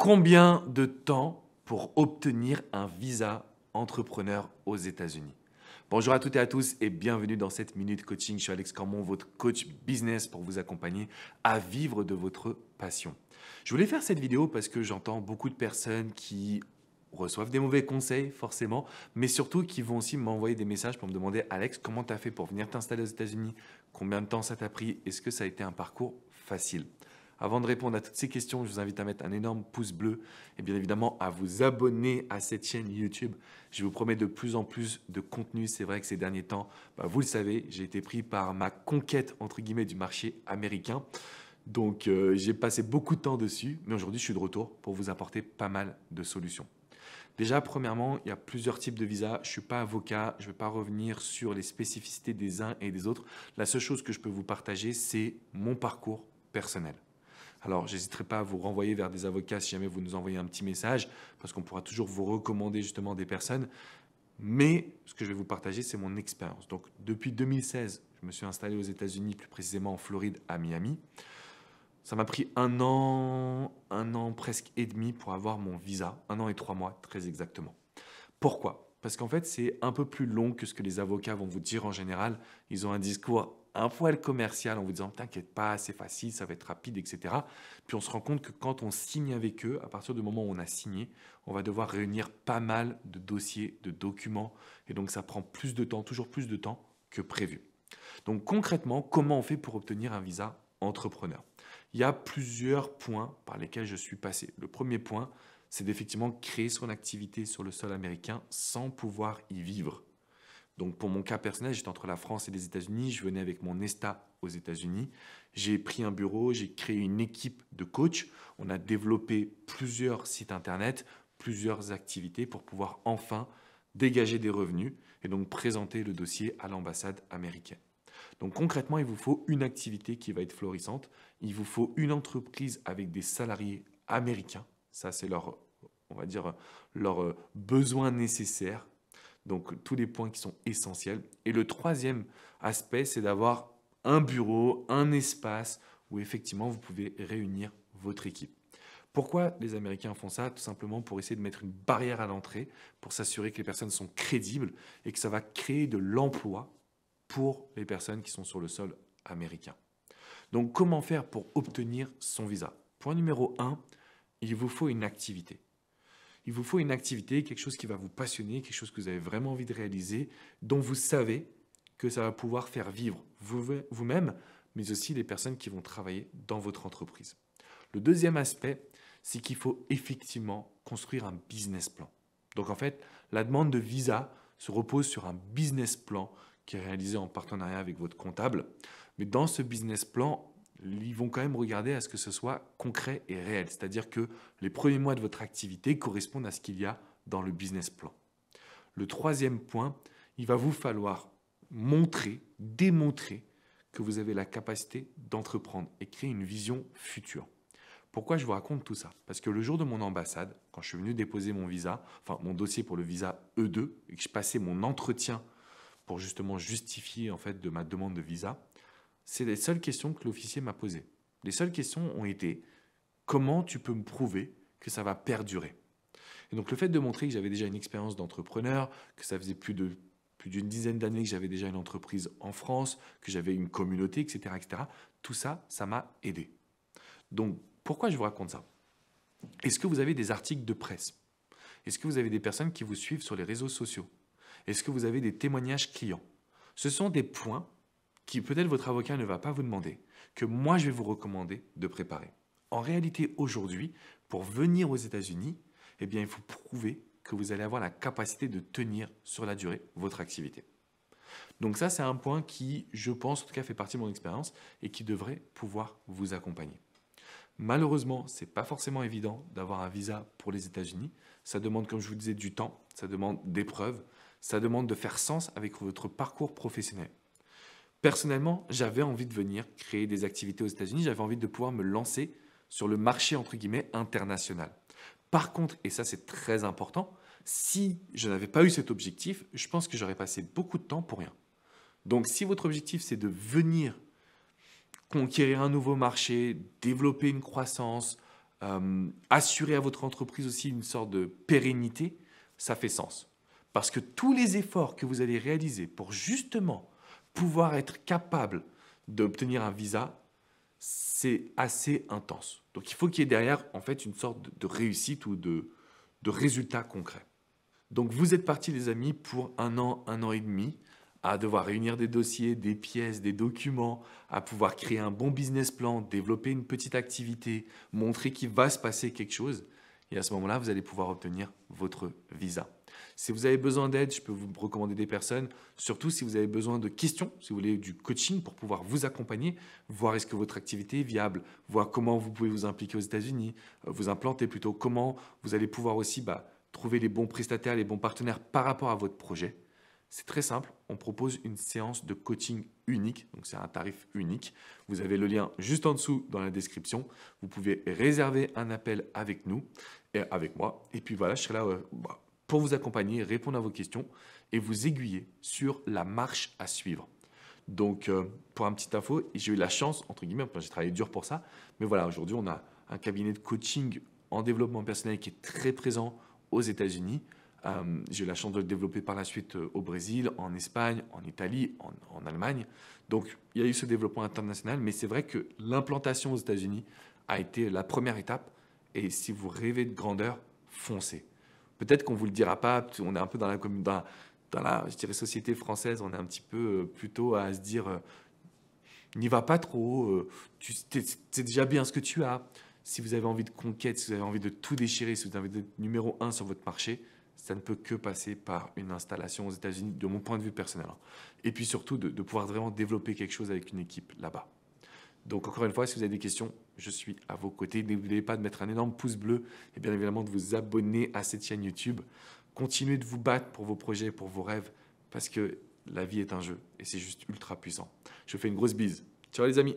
Combien de temps pour obtenir un visa entrepreneur aux États-Unis Bonjour à toutes et à tous et bienvenue dans cette minute coaching. Je suis Alex Cormon, votre coach business pour vous accompagner à vivre de votre passion. Je voulais faire cette vidéo parce que j'entends beaucoup de personnes qui reçoivent des mauvais conseils forcément, mais surtout qui vont aussi m'envoyer des messages pour me demander Alex, comment tu as fait pour venir t'installer aux États-Unis Combien de temps ça t'a pris Est-ce que ça a été un parcours facile avant de répondre à toutes ces questions, je vous invite à mettre un énorme pouce bleu et bien évidemment à vous abonner à cette chaîne YouTube. Je vous promets de plus en plus de contenu. C'est vrai que ces derniers temps, bah, vous le savez, j'ai été pris par ma conquête entre guillemets du marché américain. Donc euh, j'ai passé beaucoup de temps dessus, mais aujourd'hui je suis de retour pour vous apporter pas mal de solutions. Déjà, premièrement, il y a plusieurs types de visas. Je ne suis pas avocat, je ne vais pas revenir sur les spécificités des uns et des autres. La seule chose que je peux vous partager, c'est mon parcours personnel. Alors, j'hésiterai pas à vous renvoyer vers des avocats si jamais vous nous envoyez un petit message, parce qu'on pourra toujours vous recommander justement des personnes. Mais ce que je vais vous partager, c'est mon expérience. Donc, depuis 2016, je me suis installé aux États-Unis, plus précisément en Floride, à Miami. Ça m'a pris un an, un an presque et demi pour avoir mon visa, un an et trois mois très exactement. Pourquoi Parce qu'en fait, c'est un peu plus long que ce que les avocats vont vous dire en général. Ils ont un discours un poil commercial en vous disant t'inquiète pas, c'est facile, ça va être rapide, etc. Puis on se rend compte que quand on signe avec eux, à partir du moment où on a signé, on va devoir réunir pas mal de dossiers, de documents, et donc ça prend plus de temps, toujours plus de temps que prévu. Donc concrètement, comment on fait pour obtenir un visa entrepreneur Il y a plusieurs points par lesquels je suis passé. Le premier point, c'est d'effectivement créer son activité sur le sol américain sans pouvoir y vivre. Donc pour mon cas personnel, j'étais entre la France et les États-Unis, je venais avec mon ESTA aux États-Unis, j'ai pris un bureau, j'ai créé une équipe de coach. on a développé plusieurs sites internet, plusieurs activités pour pouvoir enfin dégager des revenus et donc présenter le dossier à l'ambassade américaine. Donc concrètement, il vous faut une activité qui va être florissante, il vous faut une entreprise avec des salariés américains, ça c'est leur on va dire leur euh, besoin nécessaire donc tous les points qui sont essentiels. Et le troisième aspect, c'est d'avoir un bureau, un espace où effectivement vous pouvez réunir votre équipe. Pourquoi les Américains font ça Tout simplement pour essayer de mettre une barrière à l'entrée, pour s'assurer que les personnes sont crédibles et que ça va créer de l'emploi pour les personnes qui sont sur le sol américain. Donc comment faire pour obtenir son visa Point numéro 1, il vous faut une activité. Il vous faut une activité, quelque chose qui va vous passionner, quelque chose que vous avez vraiment envie de réaliser, dont vous savez que ça va pouvoir faire vivre vous-même, mais aussi les personnes qui vont travailler dans votre entreprise. Le deuxième aspect, c'est qu'il faut effectivement construire un business plan. Donc en fait, la demande de visa se repose sur un business plan qui est réalisé en partenariat avec votre comptable. Mais dans ce business plan, ils vont quand même regarder à ce que ce soit concret et réel. C'est-à-dire que les premiers mois de votre activité correspondent à ce qu'il y a dans le business plan. Le troisième point, il va vous falloir montrer, démontrer que vous avez la capacité d'entreprendre et créer une vision future. Pourquoi je vous raconte tout ça Parce que le jour de mon ambassade, quand je suis venu déposer mon visa, enfin mon dossier pour le visa E2, et que je passais mon entretien pour justement justifier en fait de ma demande de visa, c'est les seules questions que l'officier m'a posées. Les seules questions ont été comment tu peux me prouver que ça va perdurer Et donc le fait de montrer que j'avais déjà une expérience d'entrepreneur, que ça faisait plus de plus d'une dizaine d'années que j'avais déjà une entreprise en France, que j'avais une communauté, etc., etc. Tout ça, ça m'a aidé. Donc, pourquoi je vous raconte ça Est-ce que vous avez des articles de presse Est-ce que vous avez des personnes qui vous suivent sur les réseaux sociaux Est-ce que vous avez des témoignages clients Ce sont des points qui peut-être votre avocat ne va pas vous demander, que moi je vais vous recommander de préparer. En réalité, aujourd'hui, pour venir aux États-Unis, eh bien, il faut prouver que vous allez avoir la capacité de tenir sur la durée votre activité. Donc ça, c'est un point qui, je pense, en tout cas, fait partie de mon expérience et qui devrait pouvoir vous accompagner. Malheureusement, ce n'est pas forcément évident d'avoir un visa pour les États-Unis. Ça demande, comme je vous disais, du temps, ça demande des preuves, ça demande de faire sens avec votre parcours professionnel personnellement, j'avais envie de venir créer des activités aux États-Unis, j'avais envie de pouvoir me lancer sur le marché entre guillemets international. Par contre, et ça c'est très important, si je n'avais pas eu cet objectif, je pense que j'aurais passé beaucoup de temps pour rien. Donc si votre objectif c'est de venir conquérir un nouveau marché, développer une croissance, euh, assurer à votre entreprise aussi une sorte de pérennité, ça fait sens. Parce que tous les efforts que vous allez réaliser pour justement pouvoir être capable d'obtenir un visa, c'est assez intense. Donc il faut qu'il y ait derrière en fait une sorte de réussite ou de, de résultat concret. Donc vous êtes parti, les amis pour un an, un an et demi à devoir réunir des dossiers, des pièces, des documents, à pouvoir créer un bon business plan, développer une petite activité, montrer qu'il va se passer quelque chose. Et à ce moment-là, vous allez pouvoir obtenir votre visa. Si vous avez besoin d'aide, je peux vous recommander des personnes. Surtout si vous avez besoin de questions, si vous voulez du coaching pour pouvoir vous accompagner, voir est-ce que votre activité est viable, voir comment vous pouvez vous impliquer aux États-Unis, euh, vous implanter plutôt, comment vous allez pouvoir aussi bah, trouver les bons prestataires, les bons partenaires par rapport à votre projet. C'est très simple, on propose une séance de coaching unique, donc c'est un tarif unique. Vous avez le lien juste en dessous dans la description. Vous pouvez réserver un appel avec nous et avec moi. Et puis voilà, je serai là euh, bah, pour vous accompagner, répondre à vos questions et vous aiguiller sur la marche à suivre. Donc euh, pour un petit info, j'ai eu la chance, entre guillemets, j'ai travaillé dur pour ça, mais voilà, aujourd'hui on a un cabinet de coaching en développement personnel qui est très présent aux États-Unis. Euh, j'ai eu la chance de le développer par la suite euh, au Brésil, en Espagne, en Italie, en, Allemagne. Donc il y a eu ce développement international, mais c'est vrai que l'implantation aux États-Unis a été la première étape. Et si vous rêvez de grandeur, foncez. Peut-être qu'on ne vous le dira pas, on est un peu dans la, société française, on est un petit peu euh, plutôt à se dire, n'y va pas trop, C'est déjà bien ce que tu as. Si vous avez envie de conquête, si vous avez envie de tout déchirer, si vous avez envie d'être numéro un sur votre marché, ça ne peut que passer par une installation aux États-Unis, de mon point de vue personnel. Hein. Et puis surtout, de, pouvoir vraiment développer quelque chose avec une équipe là-bas. Donc encore une fois, si vous avez des questions, je suis à vos côtés. N'oubliez pas de mettre un énorme pouce bleu et bien évidemment de vous abonner à cette chaîne YouTube. Continuez de vous battre pour vos projets, pour vos rêves, parce que la vie est un jeu et c'est juste ultra puissant. Je vous fais une grosse bise. Ciao les amis